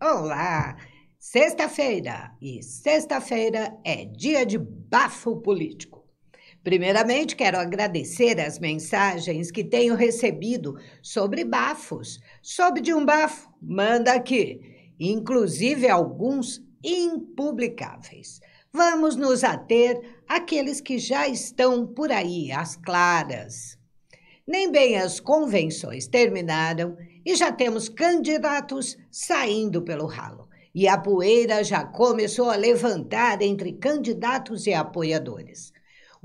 Olá! Sexta-feira! E sexta-feira é dia de bafo político. Primeiramente, quero agradecer as mensagens que tenho recebido sobre bafos. Soube de um bafo? Manda aqui. Inclusive alguns impublicáveis. Vamos nos ater àqueles que já estão por aí, às claras. Nem bem as convenções terminaram e já temos candidatos saindo pelo ralo. E a poeira já começou a levantar entre candidatos e apoiadores.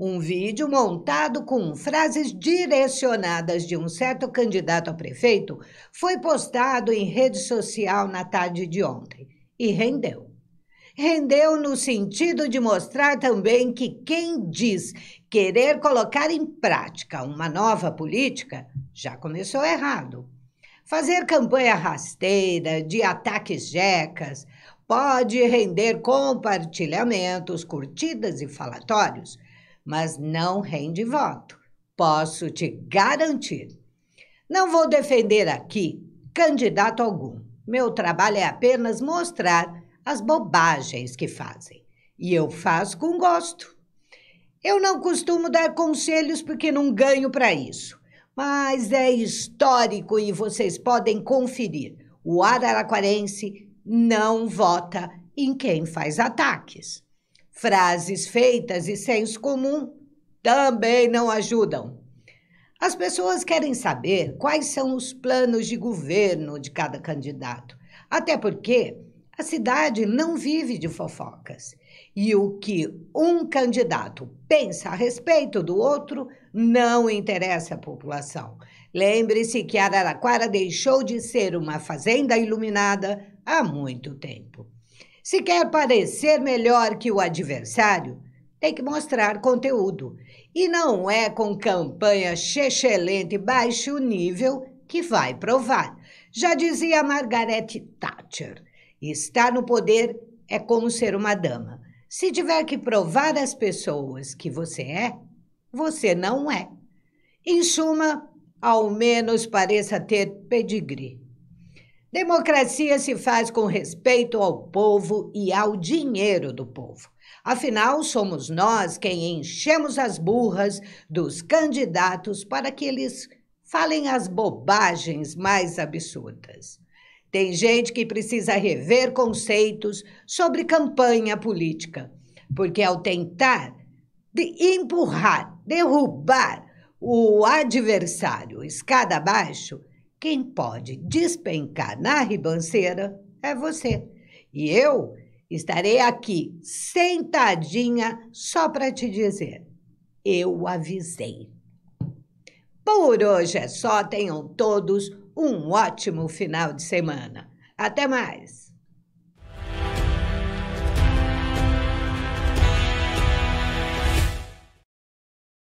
Um vídeo montado com frases direcionadas de um certo candidato a prefeito foi postado em rede social na tarde de ontem e rendeu rendeu no sentido de mostrar também que quem diz querer colocar em prática uma nova política já começou errado. Fazer campanha rasteira, de ataques jecas, pode render compartilhamentos, curtidas e falatórios, mas não rende voto. Posso te garantir. Não vou defender aqui candidato algum. Meu trabalho é apenas mostrar as bobagens que fazem. E eu faço com gosto. Eu não costumo dar conselhos porque não ganho para isso, mas é histórico e vocês podem conferir. O araraquarense não vota em quem faz ataques. Frases feitas e senso comum também não ajudam. As pessoas querem saber quais são os planos de governo de cada candidato, até porque a cidade não vive de fofocas. E o que um candidato pensa a respeito do outro não interessa à população. Lembre-se que Araraquara deixou de ser uma fazenda iluminada há muito tempo. Se quer parecer melhor que o adversário, tem que mostrar conteúdo. E não é com campanha chechelente baixo nível que vai provar. Já dizia Margaret Thatcher e estar no poder é como ser uma dama. Se tiver que provar às pessoas que você é, você não é. Em suma, ao menos pareça ter pedigree. Democracia se faz com respeito ao povo e ao dinheiro do povo. Afinal, somos nós quem enchemos as burras dos candidatos para que eles falem as bobagens mais absurdas. Tem gente que precisa rever conceitos sobre campanha política, porque ao tentar de empurrar, derrubar o adversário escada abaixo, quem pode despencar na ribanceira é você. E eu estarei aqui sentadinha só para te dizer: eu avisei. Por hoje é só, tenham todos um ótimo final de semana. Até mais!